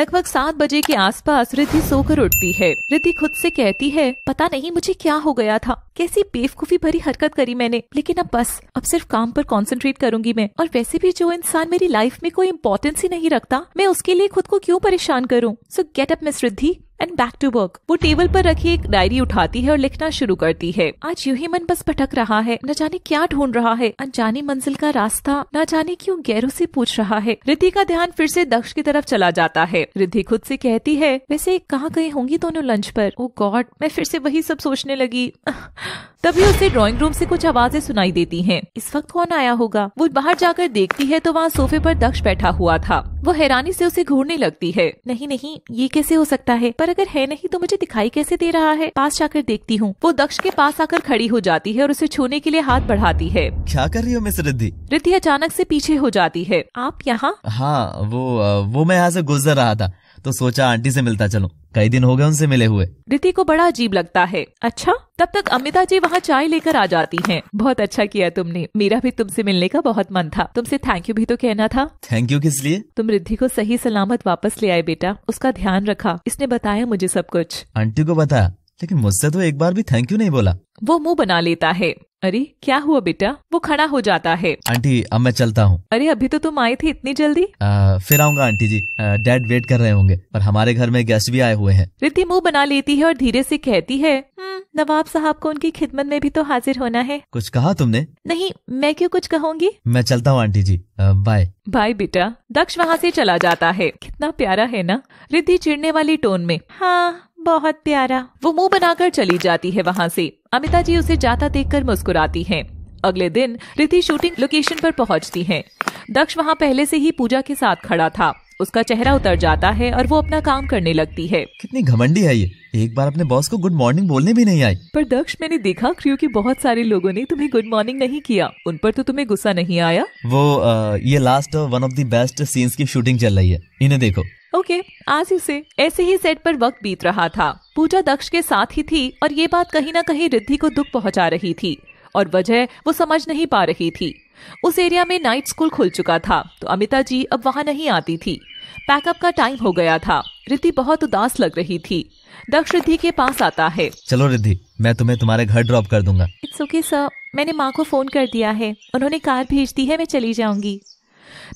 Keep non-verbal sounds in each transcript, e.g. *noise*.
लगभग सात बजे के आसपास रिद्धि सोकर उठती है रिद्धि खुद से कहती है पता नहीं मुझे क्या हो गया था कैसी बेवकूफी भरी हरकत करी मैंने लेकिन अब बस अब सिर्फ काम पर कंसंट्रेट करूंगी मैं और वैसे भी जो इंसान मेरी लाइफ में कोई इम्पोर्टेंस ही नहीं रखता मैं उसके लिए खुद को क्यों परेशान करूँ so get up miss Riddhi and back to work वो टेबल पर रखी एक डायरी उठाती है और लिखना शुरू करती है आज यू ही मन बस भटक रहा है न जाने क्या ढूंढ रहा है अनजानी मंजिल का रास्ता न जाने क्यों गैरों से पूछ रहा है रिद्धि का ध्यान फिर से दक्ष की तरफ चला जाता है रिद्धि खुद से कहती है वैसे कहाँ गई होंगी दोनों लंच पर ओ oh गॉड मैं फिर से वही सब सोचने लगी *laughs* तभी उसे ड्राइंग रूम से कुछ आवाजें सुनाई देती हैं। इस वक्त कौन आया होगा वो बाहर जाकर देखती है तो वहाँ सोफे पर दक्ष बैठा हुआ था वो हैरानी से उसे घूरने लगती है नहीं नहीं ये कैसे हो सकता है पर अगर है नहीं तो मुझे दिखाई कैसे दे रहा है पास जाकर देखती हूँ वो दक्ष के पास आकर खड़ी हो जाती है और उसे छूने के लिए हाथ बढ़ाती है क्या कर रही हो मिस रिद्धि रिद्धि अचानक से पीछे हो जाती है आप यहाँ हाँ वो वो मैं यहाँ से गुजर रहा था तो सोचा आंटी से मिलता चलो कई दिन हो गए उनसे मिले हुए रिति को बड़ा अजीब लगता है अच्छा तब तक अमिता जी वहाँ चाय लेकर आ जाती हैं। बहुत अच्छा किया तुमने मेरा भी तुमसे मिलने का बहुत मन था तुमसे थैंक यू भी तो कहना था थैंक यू किस लिए तुम रिद्धि को सही सलामत वापस ले आए बेटा उसका ध्यान रखा इसने बताया मुझे सब कुछ आंटी को बताया लेकिन मुझसे तो एक बार भी थैंक यू नहीं बोला वो मुंह बना लेता है अरे क्या हुआ बेटा वो खड़ा हो जाता है आंटी अब मैं चलता हूँ अरे अभी तो तुम आए थे इतनी जल्दी आ, फिर आऊंगा आंटी जी डैड वेट कर रहे होंगे पर हमारे घर में गेस्ट भी आए हुए हैं रिद्धि मुंह बना लेती है और धीरे से कहती है हम्म, नवाब साहब को उनकी खिदमत में भी तो हाजिर होना है कुछ कहा तुमने नहीं मैं क्यों कुछ कहूँगी मैं चलता हूँ आंटी जी बाय बाय बेटा दक्ष वहाँ से चला जाता है कितना प्यारा है ना रिद्धि चिड़ने वाली टोन में हाँ बहुत प्यारा वो मुंह बनाकर चली जाती है वहाँ से अमिता जी उसे जाता देखकर मुस्कुराती हैं। अगले दिन रिति शूटिंग लोकेशन पर पहुँचती हैं। दक्ष वहाँ पहले से ही पूजा के साथ खड़ा था उसका चेहरा उतर जाता है और वो अपना काम करने लगती है कितनी घमंडी है ये एक बार अपने बॉस को गुड मॉर्निंग बोलने भी नहीं आई पर दक्ष मैंने देखा क्योंकि बहुत सारे लोगों ने तुम्हें गुड मॉर्निंग नहीं किया उन पर तो तुम्हें गुस्सा नहीं आया वो आ, ये last one of the best scenes की शूटिंग चल रही है इन्हें देखो ओके आज ही से ऐसे ही सेट पर वक्त बीत रहा था पूजा दक्ष के साथ ही थी और ये बात कहीं ना कहीं रिद्धि को दुख पहुंचा रही थी और वजह वो समझ नहीं पा रही थी उस एरिया में नाइट स्कूल खुल चुका था तो अमिता जी अब वहाँ नहीं आती थी पैकअप का टाइम हो गया था रिद्धि बहुत उदास लग रही थी दक्ष रिद्धि के पास आता है चलो रिद्धि मैं तुम्हें तुम्हारे घर ड्रॉप कर दूंगा इट्स ओके सर मैंने माँ को फोन कर दिया है उन्होंने कार भेज दी है मैं चली जाऊंगी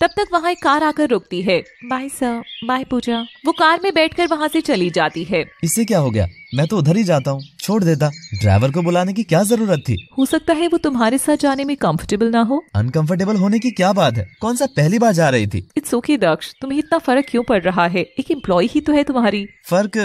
तब तक वहाँ एक कार आकर रुकती है बाय सर बाय पूजा वो कार में बैठ कर वहाँ ऐसी चली जाती है इससे क्या हो गया मैं तो उधर ही जाता हूँ छोड़ देता ड्राइवर को बुलाने की क्या जरूरत थी हो सकता है वो तुम्हारे साथ जाने में कंफर्टेबल ना हो अनकंफर्टेबल होने की क्या बात है कौन सा पहली बार जा रही थी इट्स ओके दक्ष तुम्हें इतना फर्क क्यों पड़ रहा है एक एम्प्लॉय ही तो है तुम्हारी फर्क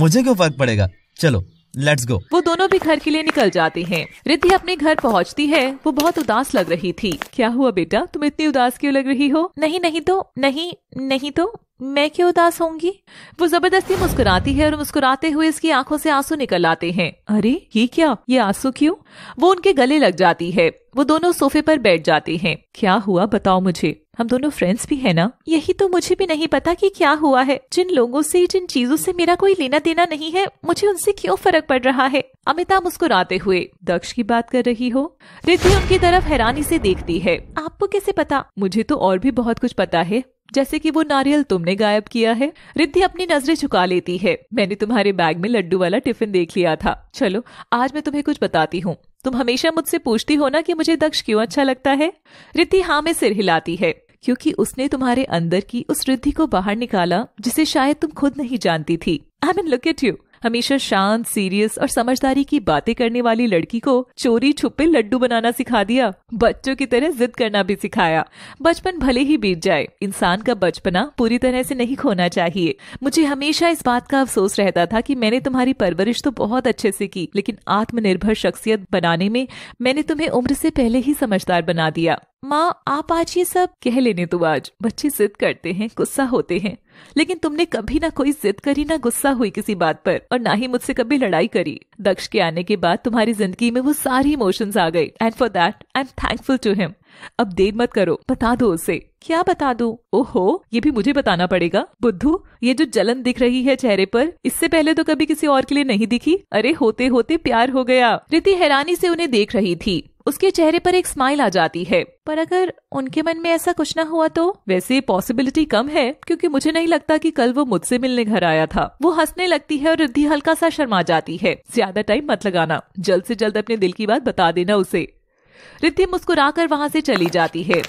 मुझे क्यों फर्क पड़ेगा चलो लेट्स गो वो दोनों भी घर के लिए निकल जाते हैं रिद्धि अपने घर पहुंचती है वो बहुत उदास लग रही थी क्या हुआ बेटा तुम इतनी उदास क्यों लग रही हो नहीं नहीं तो नहीं नहीं तो मैं क्यों उदास होंगी वो जबरदस्ती मुस्कुराती है और मुस्कुराते हुए इसकी आंखों से आंसू निकल आते हैं अरे ये क्या ये आंसू क्यों वो उनके गले लग जाती है वो दोनों सोफे पर बैठ जाते हैं क्या हुआ बताओ मुझे हम दोनों फ्रेंड्स भी है ना यही तो मुझे भी नहीं पता कि क्या हुआ है जिन लोगों से जिन चीजों से मेरा कोई लेना देना नहीं है मुझे उनसे क्यों फर्क पड़ रहा है अमिताभ मुस्कुराते हुए दक्ष की बात कर रही हो रिद्धि उनकी तरफ हैरानी से देखती है आपको कैसे पता मुझे तो और भी बहुत कुछ पता है जैसे कि वो नारियल तुमने गायब किया है रिद्धि अपनी नजरें झुका लेती है मैंने तुम्हारे बैग में लड्डू वाला टिफिन देख लिया था चलो आज मैं तुम्हें कुछ बताती हूँ तुम हमेशा मुझसे पूछती हो ना कि मुझे दक्ष क्यों अच्छा लगता है रिद्धि हाँ में सिर हिलाती है क्योंकि उसने तुम्हारे अंदर की उस रिद्धि को बाहर निकाला जिसे शायद तुम खुद नहीं जानती थी I mean look at you हमेशा शांत सीरियस और समझदारी की बातें करने वाली लड़की को चोरी छुपे लड्डू बनाना सिखा दिया बच्चों की तरह जिद करना भी सिखाया बचपन भले ही बीत जाए इंसान का बचपना पूरी तरह से नहीं खोना चाहिए मुझे हमेशा इस बात का अफसोस रहता था कि मैंने तुम्हारी परवरिश तो बहुत अच्छे से की लेकिन आत्मनिर्भर शख्सियत बनाने में मैंने तुम्हें उम्र से पहले ही समझदार बना दिया माँ आप आज ये सब कह लेने तो आज बच्चे जिद करते हैं गुस्सा होते हैं लेकिन तुमने कभी ना कोई जिद करी ना गुस्सा हुई किसी बात पर और ना ही मुझसे कभी लड़ाई करी दक्ष के आने के बाद तुम्हारी जिंदगी में वो सारी इमोशंस आ गए and for that I am thankful to him अब देर मत करो बता दो उसे क्या बता दो ओहो ये भी मुझे बताना पड़ेगा बुद्धू ये जो जलन दिख रही है चेहरे पर इससे पहले तो कभी किसी और के लिए नहीं दिखी अरे होते होते प्यार हो गया रिति हैरानी से उन्हें देख रही थी उसके चेहरे पर एक स्माइल आ जाती है पर अगर उनके मन में ऐसा कुछ ना हुआ तो वैसे पॉसिबिलिटी कम है क्योंकि मुझे नहीं लगता कि कल वो मुझसे मिलने घर आया था वो हंसने लगती है और रिद्धि हल्का सा शर्मा जाती है ज्यादा टाइम मत लगाना जल्द से जल्द अपने दिल की बात बता देना उसे रिद्धि मुस्कुरा वहां से चली जाती है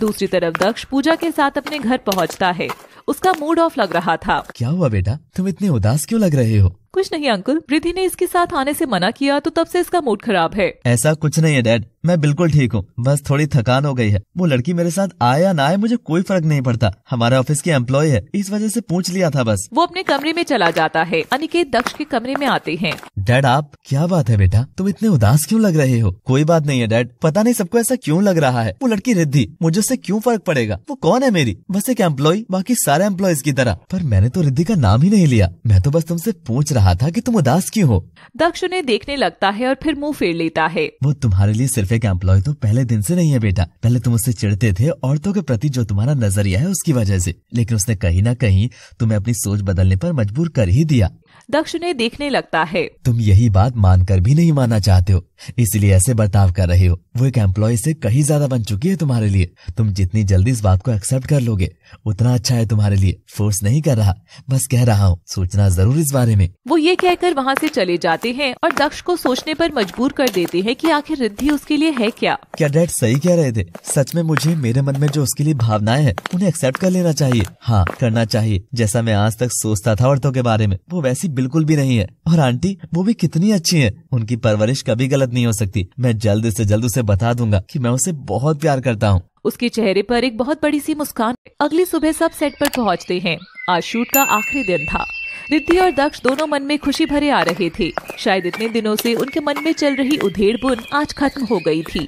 दूसरी तरफ दक्ष पूजा के साथ अपने घर पहुंचता है उसका मूड ऑफ लग रहा था क्या हुआ बेटा तुम इतने उदास क्यों लग रहे हो कुछ नहीं अंकल रिधि ने इसके साथ आने से मना किया तो तब से इसका मूड खराब है ऐसा कुछ नहीं है डैड मैं बिल्कुल ठीक हूँ बस थोड़ी थकान हो गई है वो लड़की मेरे साथ आए या ना आए मुझे कोई फर्क नहीं पड़ता हमारे ऑफिस की एम्प्लॉय है इस वजह से पूछ लिया था बस वो अपने कमरे में चला जाता है अनिकेत दक्ष के कमरे में आते हैं डैड आप क्या बात है बेटा तुम इतने उदास क्यों लग रहे हो कोई बात नहीं है डैड पता नहीं सबको ऐसा क्यों लग रहा है वो लड़की रिद्धि मुझे उससे क्यों फर्क पड़ेगा वो कौन है मेरी बस एक एम्प्लॉय बाकी सारे सारे एम्प्लॉयज की तरह पर मैंने तो रिद्धि का नाम ही नहीं लिया मैं तो बस तुमसे पूछ रहा था कि तुम उदास क्यों हो दक्ष उन्हें देखने लगता है और फिर मुंह फेर लेता है वो तुम्हारे लिए सिर्फ एक एम्प्लॉय तो पहले दिन से नहीं है बेटा पहले तुम उससे चिड़ते थे औरतों के प्रति जो तुम्हारा नजरिया है उसकी वजह से लेकिन उसने कहीं ना कहीं तुम्हें अपनी सोच बदलने पर मजबूर कर ही दिया दक्ष उन्हें देखने लगता है तुम यही बात मानकर भी नहीं मानना चाहते हो इसलिए ऐसे बर्ताव कर रहे हो वो एक एम्प्लॉय से कहीं ज्यादा बन चुकी है तुम्हारे लिए तुम जितनी जल्दी इस बात को एक्सेप्ट कर लोगे उतना अच्छा है तुम्हारे लिए फोर्स नहीं कर रहा बस कह रहा हूँ सोचना जरूर इस बारे में वो ये कहकर वहाँ से चले जाते हैं और दक्ष को सोचने पर मजबूर कर देते हैं कि आखिर रिद्धि उसके लिए है क्या क्या डैड सही कह रहे थे सच में मुझे मेरे मन में जो उसके लिए भावनाएं हैं उन्हें एक्सेप्ट कर लेना चाहिए हाँ करना चाहिए जैसा मैं आज तक सोचता था औरतों के बारे में वो वैसी बिल्कुल भी नहीं है और आंटी वो भी कितनी अच्छी है उनकी परवरिश कभी गलत नहीं हो सकती मैं जल्द ऐसी जल्द उसे बता दूंगा की मैं उसे बहुत प्यार करता हूँ उसके चेहरे पर एक बहुत बड़ी सी मुस्कान अगली सुबह सब सेट पर पहुंचते हैं आज शूट का आखिरी दिन था रिद्धि और दक्ष दोनों मन में खुशी भरे आ रहे थे शायद इतने दिनों से उनके मन में चल रही उधेड़ बुन आज खत्म हो गई थी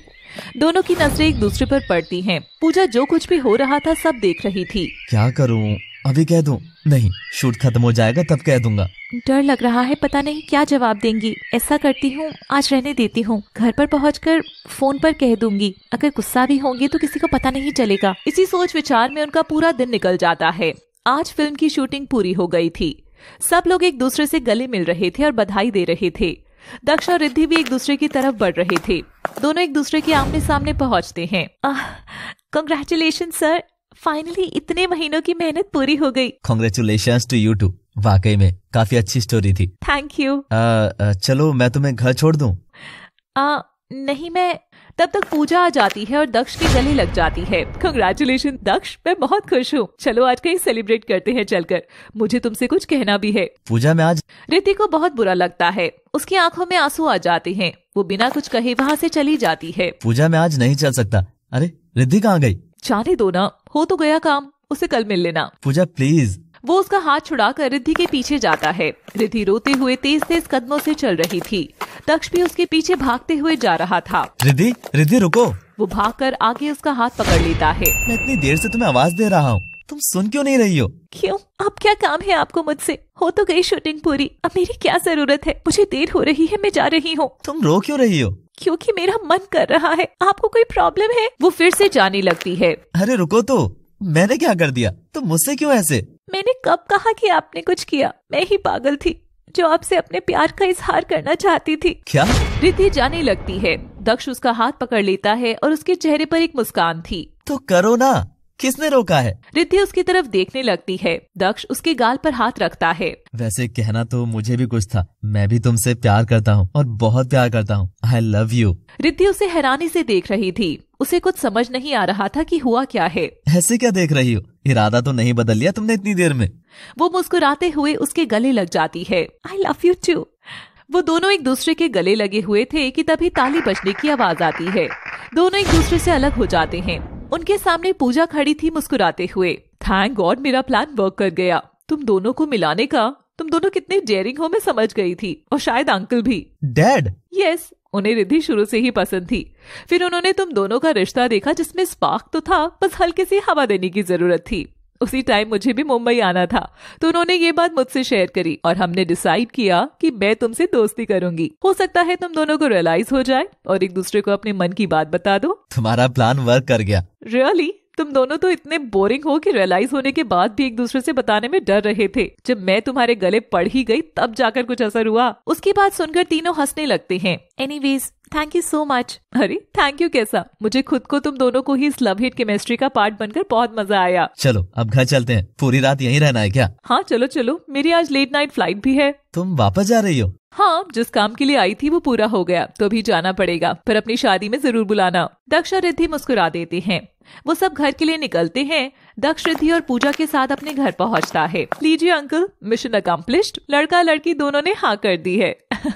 दोनों की नजरें एक दूसरे पर पड़ती हैं। पूजा जो कुछ भी हो रहा था सब देख रही थी क्या करूं अभी कह दूं नहीं शूट खत्म हो जाएगा तब कह दूंगा डर लग रहा है पता नहीं क्या जवाब देंगी ऐसा करती हूँ आज रहने देती हूँ घर पर कर फोन पर कह दूंगी अगर गुस्सा भी होंगी तो किसी को पता नहीं चलेगा इसी सोच विचार में उनका पूरा दिन निकल जाता है आज फिल्म की शूटिंग पूरी हो गई थी सब लोग एक दूसरे से गले मिल रहे थे और बधाई दे रहे थे दक्ष और रिद्धि भी एक दूसरे की तरफ बढ़ रहे थे दोनों एक दूसरे के आमने सामने पहुंचते हैं कंग्रेचुलेशन सर फाइनली इतने महीनों की मेहनत पूरी हो गई कॉन्ग्रेचुलेशन टू यू टू वाकई में काफी अच्छी स्टोरी थी थैंक यू चलो मैं तुम्हें घर छोड़ दूँ नहीं मैं तब तक पूजा आ जाती है और दक्ष की गले लग जाती है कंग्रेचुलेशन दक्ष मैं बहुत खुश हूँ चलो आज कहीं सेलिब्रेट करते हैं चलकर मुझे तुमसे कुछ कहना भी है पूजा में आज रिति को बहुत बुरा लगता है उसकी आंखों में आंसू आ जाते हैं वो बिना कुछ कहे वहाँ से चली जाती है पूजा में आज नहीं चल सकता अरे रिद्धि कहाँ गई जाने दो ना हो तो गया काम उसे कल मिल लेना पूजा प्लीज वो उसका हाथ छुड़ाकर रिद्धि के पीछे जाता है रिद्धि रोते हुए तेज तेज कदमों से चल रही थी दक्ष भी उसके पीछे भागते हुए जा रहा था रिद्धि रिद्धि रुको वो भागकर आगे उसका हाथ पकड़ लेता है मैं इतनी देर से तुम्हें आवाज दे रहा हूँ तुम सुन क्यों नहीं रही हो क्यों अब क्या काम है आपको मुझसे हो तो गई शूटिंग पूरी अब मेरी क्या जरूरत है मुझे देर हो रही है मैं जा रही हूँ तुम रो क्यों रही हो क्योंकि मेरा मन कर रहा है आपको कोई प्रॉब्लम है वो फिर से जाने लगती है अरे रुको तो मैंने क्या कर दिया तुम तो मुझसे क्यों ऐसे मैंने कब कहा कि आपने कुछ किया मैं ही पागल थी जो आपसे अपने प्यार का इजहार करना चाहती थी क्या रिद्धि जाने लगती है दक्ष उसका हाथ पकड़ लेता है और उसके चेहरे पर एक मुस्कान थी तो करो ना किसने रोका है रिद्धि उसकी तरफ देखने लगती है दक्ष उसके गाल पर हाथ रखता है वैसे कहना तो मुझे भी कुछ था मैं भी तुमसे प्यार करता हूँ और बहुत प्यार करता हूँ आई लव यू रिद्धि उसे हैरानी से देख रही थी उसे कुछ समझ नहीं आ रहा था कि हुआ क्या है ऐसे क्या देख रही हो इरादा तो नहीं बदल लिया तुमने इतनी देर में वो मुस्कुराते हुए उसके गले लग जाती है आई लव यू टू वो दोनों एक दूसरे के गले लगे हुए थे कि तभी ताली बजने की आवाज आती है दोनों एक दूसरे से अलग हो जाते हैं उनके सामने पूजा खड़ी थी मुस्कुराते हुए थैंक गॉड मेरा प्लान वर्क कर गया तुम दोनों को मिलाने का तुम दोनों कितने डेयरिंग हो मैं समझ गई थी और शायद अंकल भी डैड यस yes, उन्हें रिद्धि शुरू से ही पसंद थी फिर उन्होंने तुम दोनों का रिश्ता देखा जिसमें स्पार्क तो था बस हल्के से हवा देने की जरूरत थी उसी टाइम मुझे भी मुंबई आना था तो उन्होंने ये बात मुझसे शेयर करी और हमने डिसाइड किया कि मैं तुमसे दोस्ती करूंगी हो सकता है तुम दोनों को रियलाइज हो जाए और एक दूसरे को अपने मन की बात बता दो तुम्हारा प्लान वर्क कर गया रियली really? तुम दोनों तो इतने बोरिंग हो कि रियलाइज होने के बाद भी एक दूसरे से बताने में डर रहे थे जब मैं तुम्हारे गले पड़ ही गई तब जाकर कुछ असर हुआ उसकी बात सुनकर तीनों हंसने लगते हैं वेज थैंक यू सो मच अरे थैंक यू कैसा मुझे खुद को तुम दोनों को ही इस लव हिट केमिस्ट्री का पार्ट बनकर बहुत मजा आया चलो अब घर चलते हैं पूरी रात यहीं रहना है क्या हाँ चलो चलो मेरी आज लेट नाइट फ्लाइट भी है तुम वापस जा रही हो हाँ जिस काम के लिए आई थी वो पूरा हो गया तो भी जाना पड़ेगा पर अपनी शादी में जरूर बुलाना दक्ष और रिद्धि मुस्कुरा देते हैं वो सब घर के लिए निकलते हैं दक्ष रिद्धि और पूजा के साथ अपने घर पहुंचता है लीजिए अंकल मिशन अकम्प्लिश्ड लड़का लड़की दोनों ने हाँ कर दी है *laughs*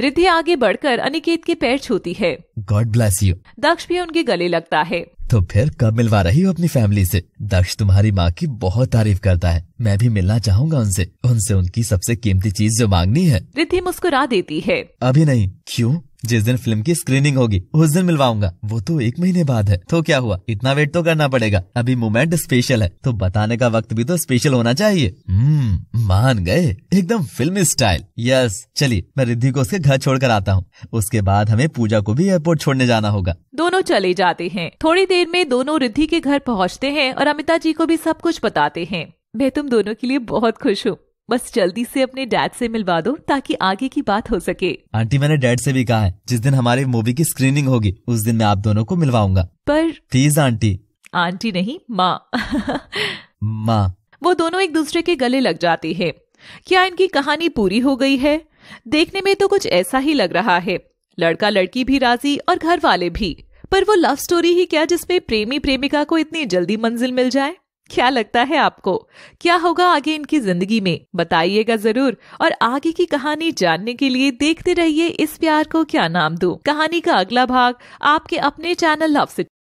रिद्धि आगे बढ़कर अनिकेत के पैर छूती है गॉड ब्लेस यू दक्ष भी उनके गले लगता है तो फिर कब मिलवा रही हो अपनी फैमिली से दक्ष तुम्हारी माँ की बहुत तारीफ करता है मैं भी मिलना चाहूँगा उनसे उनसे उनकी सबसे कीमती चीज जो मांगनी है रिद्धि मुस्कुरा देती है अभी नहीं क्यों जिस दिन फिल्म की स्क्रीनिंग होगी उस दिन मिलवाऊंगा वो तो एक महीने बाद है तो क्या हुआ इतना वेट तो करना पड़ेगा अभी मोमेंट स्पेशल है तो बताने का वक्त भी तो स्पेशल होना चाहिए हम्म, मान गए एकदम फिल्म स्टाइल यस चलिए मैं रिद्धि को उसके घर छोड़कर आता हूँ उसके बाद हमें पूजा को भी एयरपोर्ट छोड़ने जाना होगा दोनों चले जाते हैं थोड़ी देर में दोनों रिद्धि के घर पहुँचते हैं और अमिता जी को भी सब कुछ बताते हैं मैं तुम दोनों के लिए बहुत खुश हूँ बस जल्दी से अपने डैड से मिलवा दो ताकि आगे की बात हो सके आंटी मैंने डैड से भी कहा है जिस दिन हमारे मूवी की स्क्रीनिंग होगी उस दिन मैं आप दोनों को मिलवाऊंगा पर प्लीज आंटी आंटी नहीं माँ *laughs* माँ वो दोनों एक दूसरे के गले लग जाती है क्या इनकी कहानी पूरी हो गई है देखने में तो कुछ ऐसा ही लग रहा है लड़का लड़की भी राजी और घर वाले भी पर वो लव स्टोरी ही क्या जिसमें प्रेमी प्रेमिका को इतनी जल्दी मंजिल मिल जाए क्या लगता है आपको क्या होगा आगे इनकी जिंदगी में बताइएगा जरूर और आगे की कहानी जानने के लिए देखते रहिए इस प्यार को क्या नाम दू कहानी का अगला भाग आपके अपने चैनल लव